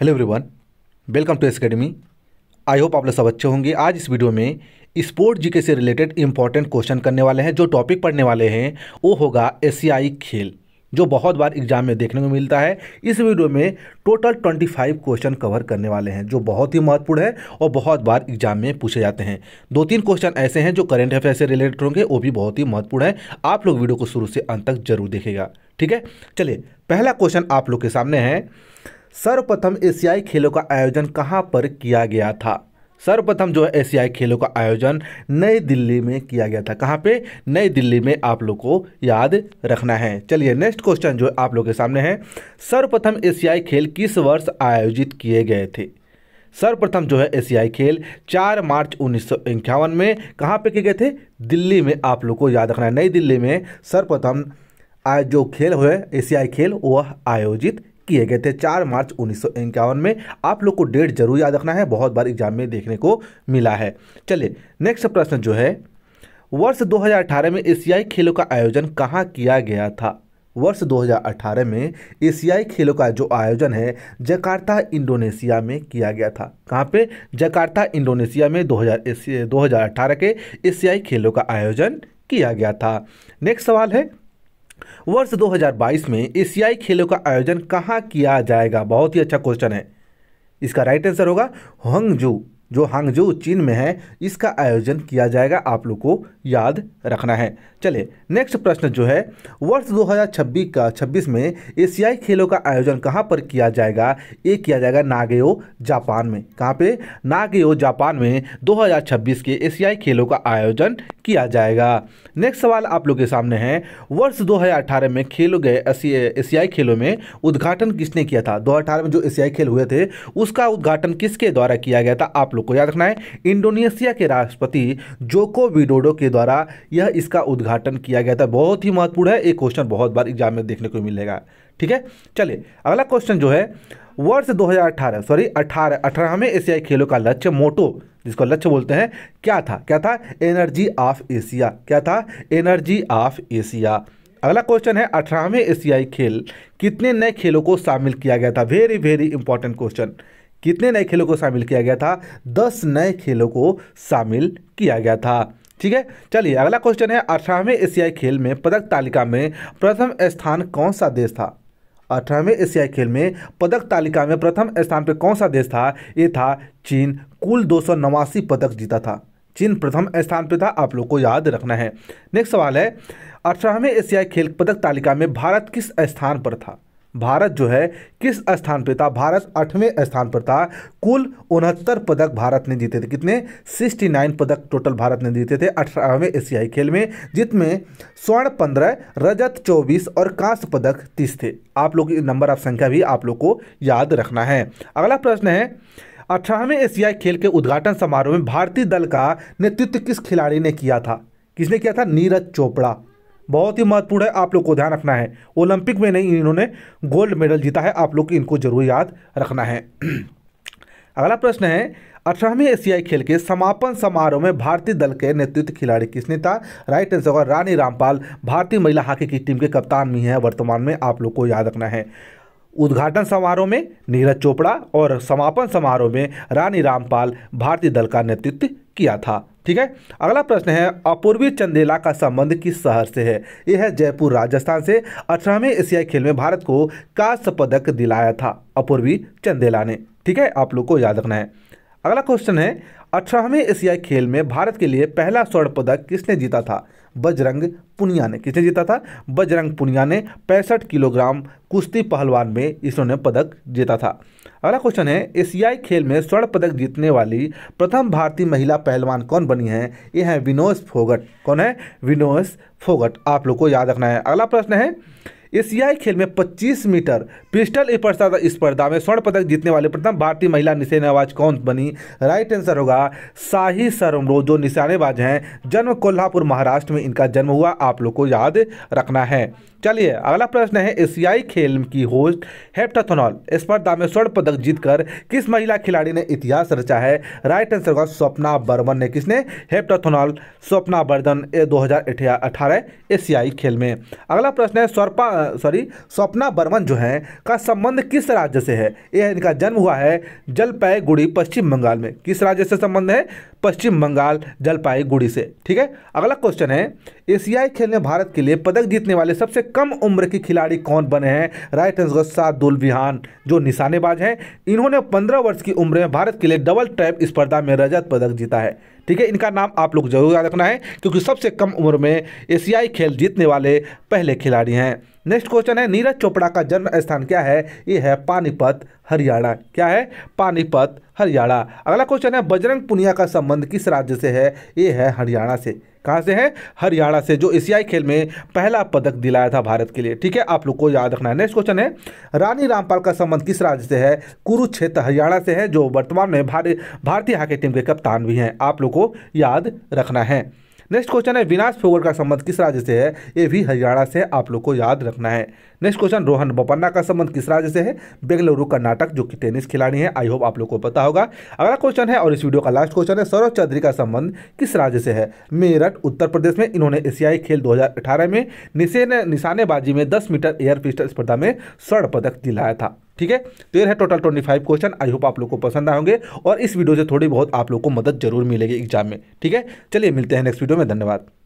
hello everyone welcome to S academy I hope आप लोग सब अच्छे होंगे आज इस वीडियो में स्पोर्ट जीके से रिलेटेड इंपॉर्टेंट क्वेश्चन करने वाले हैं जो टॉपिक पढ़ने वाले हैं वो होगा एशियाई खेल जो बहुत बार एग्जाम में देखने को मिलता है इस वीडियो में टोटल 25 क्वेश्चन कवर करने वाले हैं जो बहुत ही महत्वपूर्ण है और बहुत बार एग्जाम में पूछे जाते हैं दो तीन क्वेश्चन ऐसे हैं जो करेंट अफेयर से रिलेटेड होंगे वो भी बहुत ही महत्वपूर्ण है आप लोग वीडियो को शुरू से अंत तक जरूर देखेगा ठीक है चलिए पहला क्वेश्चन आप लोग के सामने है सर्वप्रथम एशियाई खेलों का आयोजन कहाँ पर किया गया था सर्वप्रथम जो है एशियाई खेलों का आयोजन नई दिल्ली में किया गया था कहाँ पे नई दिल्ली में आप लोग को याद रखना है चलिए नेक्स्ट क्वेश्चन जो आप लोग के सामने है सर्वप्रथम एशियाई खेल किस वर्ष आयोजित किए गए थे सर्वप्रथम जो है एशियाई खेल 4 मार्च उन्नीस में कहाँ पे किए गए थे दिल्ली में आप लोग को याद रखना है नई दिल्ली में सर्वप्रथम जो खेल हुए एशियाई खेल वह आयोजित किए गए थे चार मार्च उन्नीस में आप लोग को डेट जरूर याद रखना है बहुत बार एग्जाम में देखने को मिला है चलिए नेक्स्ट प्रश्न जो है वर्ष 2018 में एशियाई खेलों का आयोजन कहाँ किया गया था वर्ष 2018 में एशियाई खेलों का जो आयोजन है जकार्ता इंडोनेशिया में किया गया था कहाँ पे जकार्ता इंडोनेशिया में 2000 2018 के एशियाई खेलों का आयोजन किया गया था नेक्स्ट सवाल है वर्ष 2022 में एशियाई खेलों का आयोजन कहाँ किया जाएगा बहुत ही अच्छा क्वेश्चन है इसका राइट आंसर होगा हंगजू जो हांगजो चीन में है इसका आयोजन किया जाएगा आप लोग को याद रखना है चले नेक्स्ट प्रश्न जो है वर्ष 2026 का 26 में एशियाई खेलों का आयोजन कहाँ पर किया जाएगा ये किया जाएगा नागेओ जापान में कहां पे नागेओ जापान में 2026 के एशियाई खेलों का आयोजन किया जाएगा नेक्स्ट सवाल आप लोग के सामने है वर्ष दो में खेलो गए एशियाई खेलों में उद्घाटन किसने किया था दो में जो एशियाई खेल हुए थे उसका उद्घाटन किसके द्वारा किया गया था आप लोग को याद रखना है इंडोनेशिया के राष्ट्रपति जोको विडोडो के द्वारा यह इसका उद्घाटन किया गया था बहुत ही महत्वपूर्ण है एक क्वेश्चन बहुत बार एग्जाम में देखने को मिलेगा ठीक है चलिए अगला क्वेश्चन जो है वर्ष 2018 सॉरी 18 अठारह में एशियाई खेलों का लक्ष्य मोटो जिसको लक्ष्य बोलते हैं क्या था क्या था एनर्जी ऑफ एशिया क्या था एनर्जी ऑफ एशिया अगला क्वेश्चन है अठारहवें एशियाई खेल कितने नए खेलों को शामिल किया गया था वेरी वेरी इंपॉर्टेंट क्वेश्चन कितने नए खेलों को शामिल किया गया था दस नए खेलों को शामिल किया गया था ठीक है चलिए अगला क्वेश्चन है अठारहवें एशियाई खेल में पदक तालिका में प्रथम स्थान कौन सा देश था अठारहवें एशियाई खेल में पदक तालिका में प्रथम स्थान पर कौन सा देश था ये था चीन कुल दो पदक जीता था चीन प्रथम स्थान पर था आप लोग को याद रखना है नेक्स्ट सवाल है अठारहवें एशियाई खेल पदक तालिका में भारत किस स्थान पर था भारत जो है किस स्थान पर था भारत आठवें स्थान पर था कुल उनहत्तर पदक भारत ने जीते थे कितने 69 पदक टोटल भारत ने जीते थे अठारहवें एशियाई खेल में जिसमें स्वर्ण पंद्रह रजत चौबीस और कांस्य पदक तीस थे आप लोग नंबर ऑफ संख्या भी आप लोग को याद रखना है अगला प्रश्न है अठारहवें एशियाई खेल के उद्घाटन समारोह में भारतीय दल का नेतृत्व किस खिलाड़ी ने किया था किसने किया था नीरज चोपड़ा बहुत ही महत्वपूर्ण है आप लोग को ध्यान रखना है ओलंपिक में नहीं इन्होंने गोल्ड मेडल जीता है आप लोग इनको जरूर याद रखना है अगला प्रश्न है अठारहवीं एशियाई खेल के समापन समारोह में भारतीय दल के नेतृत्व खिलाड़ी किसने था राइट आंसर होगा रानी रामपाल भारतीय महिला हॉकी की टीम के कप्तान भी हैं वर्तमान में आप लोग को याद रखना है उद्घाटन समारोह में नीरज चोपड़ा और समापन समारोह में रानी रामपाल भारतीय दल का नेतृत्व किया था ठीक है अगला प्रश्न है अपूर्वी चंदेला का संबंध किस शहर से है यह है जयपुर राजस्थान से अठारहवें एशियाई खेल में भारत को कांस्य पदक दिलाया था अपूर्वी चंदेला ने ठीक है आप लोग को याद रखना है अगला क्वेश्चन है अठारहवें एशियाई खेल में भारत के लिए पहला स्वर्ण पदक किसने जीता था बजरंग पुनिया ने किसने जीता था बजरंग पुनिया ने पैंसठ किलोग्राम कुश्ती पहलवान में ने पदक जीता था अगला क्वेश्चन है एशियाई खेल में स्वर्ण पदक जीतने वाली प्रथम भारतीय महिला पहलवान कौन बनी है ये है विनोद फोगट कौन है विनोद फोगट आप लोग को याद रखना है अगला प्रश्न है एशियाई खेल में 25 मीटर पिस्टल स्पर्धा में स्वर्ण पदक जीतने वाले प्रथम भारतीय महिला निशानेबाज कौन बनी राइट आंसर होगा शाही सरमरो जो निशानेबाज हैं जन्म कोल्हापुर महाराष्ट्र में इनका जन्म हुआ आप लोग को याद रखना है चलिए अगला प्रश्न है एशियाई खेल की होस्ट हेप्टाथोनॉल स्पर्धा में स्वर्ण पदक जीतकर किस महिला खिलाड़ी ने इतिहास रचा है राइट आंसर होगा स्वप्ना बर्मन ने किसने हेप्टाथोनॉल स्वप्ना बर्धन दो हजार एशियाई खेल में अगला प्रश्न है स्वर्पा सॉरी स्वप्ना बर्मन जो है का संबंध किस राज्य से है यह इनका जन्म हुआ है जलपाईगुड़ी पश्चिम बंगाल में किस राज्य से संबंध है पश्चिम बंगाल जलपाईगुड़ी से ठीक है अगला क्वेश्चन है एशियाई खेल में भारत के लिए पदक जीतने वाले सबसे कम उम्र के खिलाड़ी कौन बने हैं राइट आंसर सादुल विहान जो निशानेबाज हैं इन्होंने पंद्रह वर्ष की उम्र में भारत के लिए डबल ट्रैप स्पर्धा में रजत पदक जीता है ठीक है इनका नाम आप लोग जरूर याद रखना है क्योंकि सबसे कम उम्र में एशियाई खेल जीतने वाले पहले खिलाड़ी हैं नेक्स्ट क्वेश्चन है नीरज चोपड़ा का जन्म स्थान क्या है ये है पानीपत हरियाणा क्या है पानीपत हरियाणा अगला क्वेश्चन है बजरंग पुनिया का संबंध किस राज्य से है ये है हरियाणा से कहाँ से है हरियाणा से जो एशियाई खेल में पहला पदक दिलाया था भारत के लिए ठीक है आप लोग को याद रखना है नेक्स्ट क्वेश्चन है रानी रामपाल का संबंध किस राज्य से है कुरुक्षेत्र हरियाणा से है जो वर्तमान में भारतीय हॉकी टीम के कप्तान भी हैं आप लोग को याद रखना है नेक्स्ट क्वेश्चन है विनाश फोगर का संबंध किस राज्य से है ये भी हरियाणा से आप लोग को याद रखना है नेक्स्ट क्वेश्चन रोहन बोपन्ना का संबंध किस राज्य से है बेंगलुरु कर्नाटक जो कि टेनिस खिलाड़ी है आई होप आप लोग को पता होगा अगला क्वेश्चन है और इस वीडियो का लास्ट क्वेश्चन है सौरभ चौधरी का संबंध किस राज्य से है मेरठ उत्तर प्रदेश में इन्होंने एशियाई खेल दो में निशानेबाजी में दस मीटर एयर पिस्टल स्पर्धा में स्वर्ण पदक दिलाया था ठीक है तो ये है total twenty five question I hope आप लोग को पसंद आएंगे और इस वीडियो से थोड़ी बहुत आप लोग को मदद जरूर मिलेगी एग्जाम में ठीक है चलिए मिलते हैं नेक्स्ट वीडियो में धन्यवाद